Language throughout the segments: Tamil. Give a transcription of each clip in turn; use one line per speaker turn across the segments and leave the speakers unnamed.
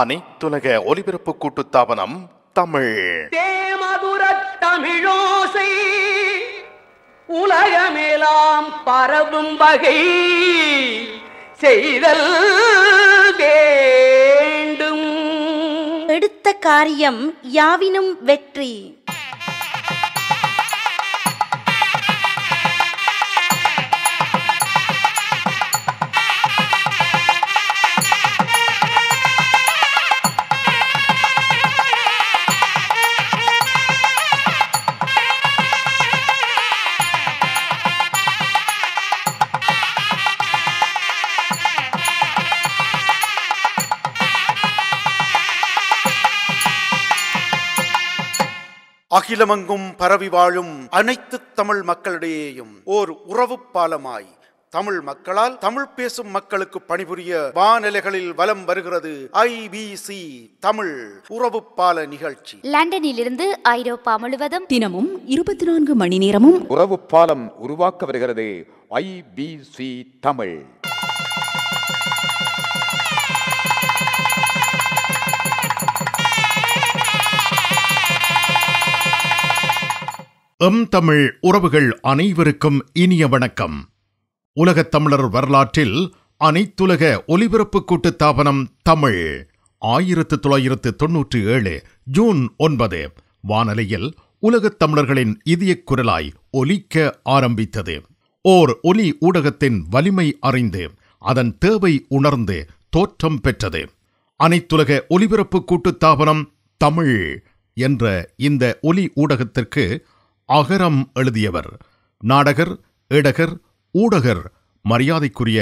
அனைத்துலக ஒலிபரப்பு கூட்டுத்தாபனம் தமிழ் தேமதுர தமிழோசை உலகமெலாம் பரவும் வகை
செய்தல் வேண்டும் எடுத்த காரியம் யாவினும் வெற்றி
அகிலமங்கும் பரவி வாழும் அனைத்து தமிழ் மக்களிடையேயும் ஓர் உறவு பாலமாய் தமிழ் மக்களால் தமிழ் பேசும் மக்களுக்கு பணிபுரிய வானிலைகளில் வலம் வருகிறது ஐபிசி தமிழ் உறவு பால நிகழ்ச்சி
லண்டனில் இருந்து ஐரோப்பா முழுவதும் தினமும் இருபத்தி நான்கு மணி நேரமும் உறவு பாலம் உருவாக்க வருகிறது ஐபிசி தமிழ்
எம் தமிழ் உறவுகள் அனைவருக்கும் இனிய வணக்கம் உலகத் தமிழர் வரலாற்றில் அனைத்துலக ஒலிபரப்பு கூட்டுத்தாபனம் தமிழ் ஆயிரத்து தொள்ளாயிரத்து தொன்னூற்றி ஏழு ஜூன் ஒன்பது வானொலியில் உலகத் தமிழர்களின் இதய குரலாய் ஒலிக்க ஆரம்பித்தது ஓர் ஒலி ஊடகத்தின் வலிமை அறிந்து அதன் தேவை உணர்ந்து தோற்றம் பெற்றது அனைத்துலக ஒலிபரப்பு கூட்டுத்தாபனம் தமிழ் என்ற இந்த ஒலி ஊடகத்திற்கு அகரம் எழுதியவர் நாடகர் ஏடகர் ஊடகர் மரியாதைக்குரிய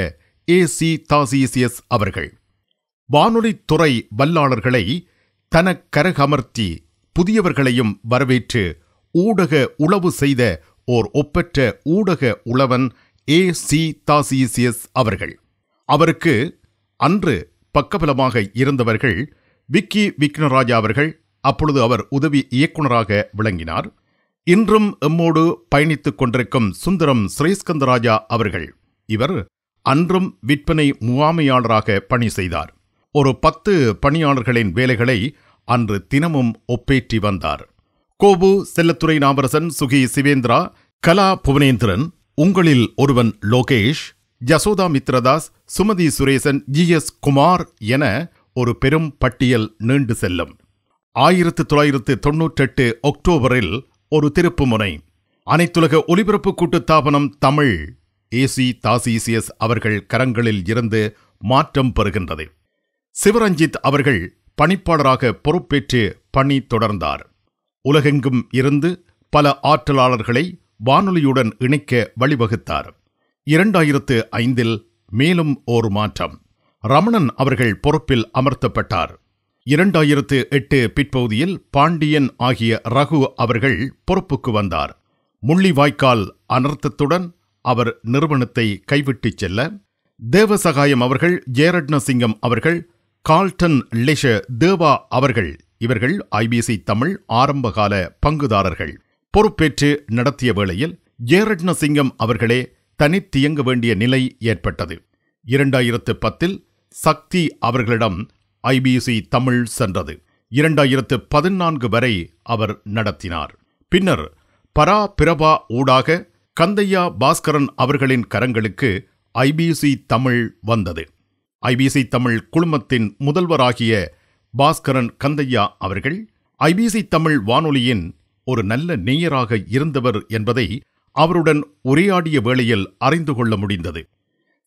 ஏ சி தாசிசிஎஸ் அவர்கள் வானொலி துறை வல்லாளர்களை தன கரகமர்த்தி புதியவர்களையும் வரவேற்று ஊடக உளவு செய்த ஓர் ஒப்பற்ற ஊடக உளவன் ஏ சி தாசிசிஎஸ் அவர்கள் அவருக்கு அன்று பக்கபலமாக இருந்தவர்கள் விக்கி விக்னராஜா அவர்கள் அப்பொழுது அவர் உதவி இயக்குநராக விளங்கினார் இன்றும் எம்மோடு பயணித்துக் கொண்டிருக்கும் சுந்தரம் ஸ்ரீஸ்கந்தராஜா அவர்கள் இவர் அன்றும் விற்பனை முகாமையாளராக பணி செய்தார் ஒரு பத்து பணியாளர்களின் வேலைகளை அன்று தினமும் ஒப்பேற்றி வந்தார் கோபு செல்லத்துறை நாவரசன் சுகி சிவேந்திரா கலா புவனேந்திரன் உங்களில் ஒருவன் லோகேஷ் ஜசோதா மித்ரதாஸ் சுமதி சுரேசன் ஜி எஸ் குமார் என ஒரு பெரும் பட்டியல் நீண்டு செல்லும் ஆயிரத்து தொள்ளாயிரத்து தொன்னூற்றெட்டு அக்டோபரில் ஒரு திருப்புமுனை அனைத்துலக ஒலிபரப்பு கூட்டுத்தாபனம் தமிழ் ஏசி தாசிசிஎஸ் அவர்கள் கரங்களில் இருந்து மாற்றம் பெறுகின்றது சிவரஞ்சித் அவர்கள் பணிப்பாளராக பொறுப்பேற்று பணி தொடர்ந்தார் உலகெங்கும் இருந்து பல ஆற்றலாளர்களை வானொலியுடன் இணைக்க வழிவகுத்தார் இரண்டாயிரத்து ஐந்தில் மேலும் ஓர் மாற்றம் ரமணன் அவர்கள் பொறுப்பில் அமர்த்தப்பட்டார் இரண்டாயிரத்து எட்டு பிற்பகுதியில் பாண்டியன் ஆகிய ரகு அவர்கள் பொறுப்புக்கு வந்தார் முள்ளிவாய்க்கால் அனர்த்தத்துடன் அவர் நிறுவனத்தை கைவிட்டுச் செல்ல தேவசகாயம் அவர்கள் ஜெயரட்னசிங்கம் அவர்கள் கால்டன் லெஷ தேவா அவர்கள் இவர்கள் ஐபிசி தமிழ் ஆரம்பகால பங்குதாரர்கள் பொறுப்பேற்று நடத்திய வேளையில் ஜெயரட்னசிங்கம் அவர்களே தனித்தியங்க வேண்டிய நிலை ஏற்பட்டது இரண்டாயிரத்து பத்தில் சக்தி அவர்களிடம் ஐபிசி தமிழ் சென்றது இரண்டாயிரத்து பதினான்கு வரை அவர் நடத்தினார் பின்னர் பரா பிரபா ஊடாக கந்தையா பாஸ்கரன் அவர்களின் கரங்களுக்கு ஐபிசி தமிழ் வந்தது ஐபிசி தமிழ் குழுமத்தின் முதல்வராகிய பாஸ்கரன் கந்தையா அவர்கள் ஐபிசி தமிழ் வானொலியின் ஒரு நல்ல நேயராக இருந்தவர் என்பதை அவருடன் உரையாடிய வேளையில் அறிந்து கொள்ள முடிந்தது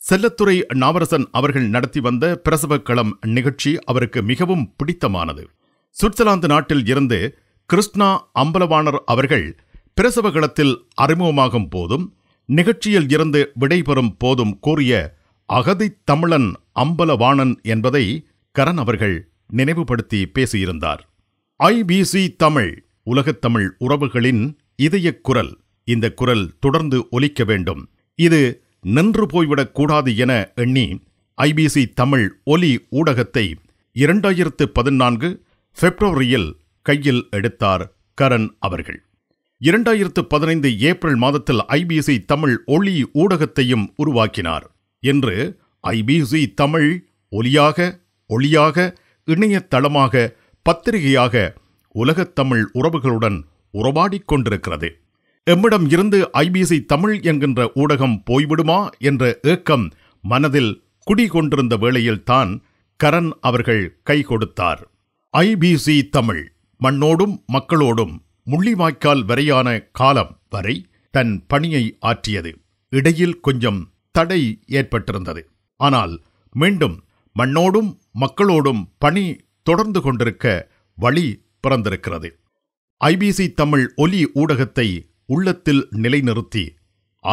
செல்லத்துறை நாவரசன் அவர்கள் நடத்தி வந்த பிரசவக்களம் நிகழ்ச்சி அவருக்கு மிகவும் பிடித்தமானது சுவிட்சர்லாந்து நாட்டில் இருந்து கிருஷ்ணா அம்பலவாணர் அவர்கள் பிரசவகளத்தில் அறிமுகமாகும் போதும் நிகழ்ச்சியில் இருந்து விடைபெறும் போதும் கூறிய அகதி தமிழன் அம்பலவாணன் என்பதை கரண் அவர்கள் நினைவுபடுத்தி பேசியிருந்தார் ஐபிசி தமிழ் உலகத்தமிழ் உறவுகளின் இதய குரல் இந்த குரல் தொடர்ந்து ஒலிக்க வேண்டும் இது நின்று போய்விடக் கூடாது என எண்ணி ஐபிசி தமிழ் ஒலி ஊடகத்தை இரண்டாயிரத்து பதினான்கு பிப்ரவரியில் கையில் எடுத்தார் கரண் அவர்கள் இரண்டாயிரத்து பதினைந்து ஏப்ரல் மாதத்தில் ஐபிசி தமிழ் ஒளி ஊடகத்தையும் உருவாக்கினார் என்று ஐபிசி தமிழ் ஒலியாக ஒளியாக இணையதளமாக பத்திரிகையாக உலகத்தமிழ் உறவுகளுடன் உறவாடிக் கொண்டிருக்கிறது எம்மிடம் இருந்து ஐபிசி தமிழ் என்கின்ற ஊடகம் போய்விடுமா என்ற ஏக்கம் மனதில் குடிகொண்டிருந்த வேளையில்தான் கரண் அவர்கள் கை கொடுத்தார் ஐபிசி தமிழ் மண்ணோடும் மக்களோடும் முள்ளிவாய்க்கால் வரையான காலம் வரை தன் பணியை ஆற்றியது இடையில் கொஞ்சம் தடை ஏற்பட்டிருந்தது ஆனால் மீண்டும் மண்ணோடும் மக்களோடும் பணி தொடர்ந்து கொண்டிருக்க வழி பிறந்திருக்கிறது ஐபிசி தமிழ் ஒலி ஊடகத்தை உள்ளத்தில் நிலைநிறுத்தி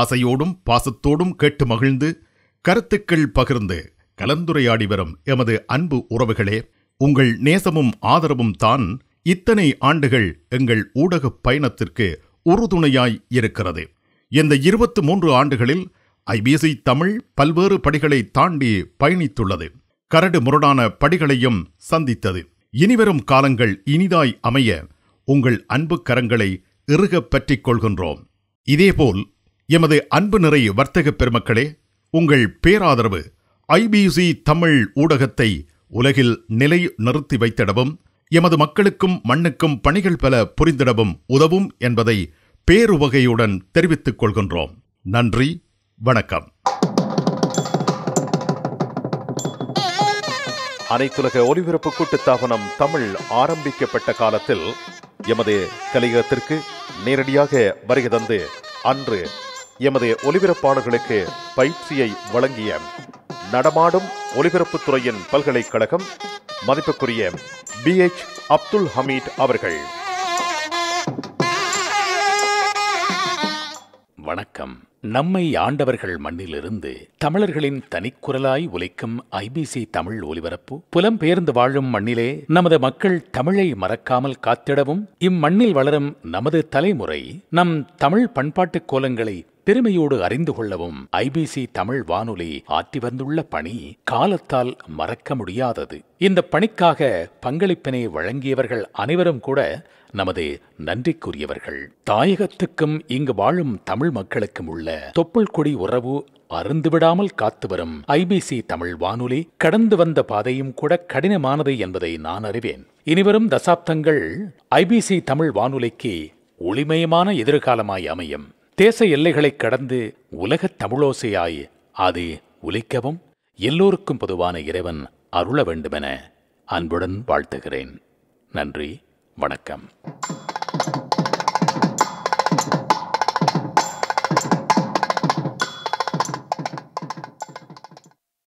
ஆசையோடும் பாசத்தோடும் கேட்டு மகிழ்ந்து கருத்துக்கள் பகிர்ந்து கலந்துரையாடி வரும் எமது அன்பு உறவுகளே உங்கள் நேசமும் ஆதரவும் தான் இத்தனை ஆண்டுகள் எங்கள் ஊடக பயணத்திற்கு உறுதுணையாய் இருக்கிறது இந்த இருபத்து மூன்று ஆண்டுகளில் ஐபிசி தமிழ் பல்வேறு படிகளை தாண்டி பயணித்துள்ளது கரடு முரடான படிகளையும் சந்தித்தது இனிவரும் காலங்கள் இனிதாய் அமைய உங்கள் அன்பு கரங்களை இறுகப் பற்றிக் கொள்கின்றோம் இதேபோல் எமது அன்பு நிறை வர்த்தக பெருமக்களே உங்கள் பேராதரவு ஐபிசி தமிழ் ஊடகத்தை உலகில் நிலை நிறுத்தி வைத்திடவும் எமது மக்களுக்கும் மண்ணுக்கும் பணிகள் பல புரிந்திடவும் உதவும் என்பதை பேருவகையுடன் தெரிவித்துக் கொள்கின்றோம் நன்றி வணக்கம் அனைத்துலக ஒலிபரப்பு கூட்டுத்தாபனம் தமிழ் ஆரம்பிக்கப்பட்ட காலத்தில் எமது தலையகத்திற்கு நேரடியாக வருகை தந்து அன்று எமது ஒலிபரப்பாளர்களுக்கு பயிற்சியை வழங்கிய நடமாடும் ஒலிபரப்புத் துறையின் பல்கலைக்கழகம் மதிப்புக்குரிய பி எச் அப்துல் ஹமீத் அவர்கள்
வணக்கம் நம்மை ஆண்டவர்கள் மண்ணிலிருந்து தமிழர்களின் தனிக்குரலாய் உழைக்கும் ஐபிசி தமிழ் ஒலிபரப்பு புலம்பெயர்ந்து வாழும் மண்ணிலே நமது மக்கள் தமிழை மறக்காமல் காத்திடவும் இம்மண்ணில் வளரும் நமது தலைமுறை நம் தமிழ் பண்பாட்டுக் கோலங்களை பெருமையோடு அறிந்து கொள்ளவும் ஐபிசி தமிழ் வானொலி ஆற்றி வந்துள்ள பணி காலத்தால் மறக்க முடியாதது இந்த பணிக்காக பங்களிப்பினை வழங்கியவர்கள் அனைவரும் கூட நமது நன்றிக்குரியவர்கள் தாயகத்துக்கும் இங்கு வாழும் தமிழ் மக்களுக்கும் உள்ள தொப்புள் கொடி உறவு அருந்துவிடாமல் காத்து வரும் ஐபிசி தமிழ் வானொலி கடந்து வந்த பாதையும் கூட கடினமானது என்பதை நான் அறிவேன் இனிவரும் தசாப்தங்கள் ஐபிசி தமிழ் வானொலிக்கு ஒளிமயமான எதிர்காலமாய் அமையும் தேச எல்லைகளை கடந்து உலகத் தமிழோசையாய் அது உலிக்கவும் எல்லோருக்கும் பொதுவான இறைவன் அருள வேண்டுமென அன்புடன் வாழ்த்துகிறேன் நன்றி வணக்கம்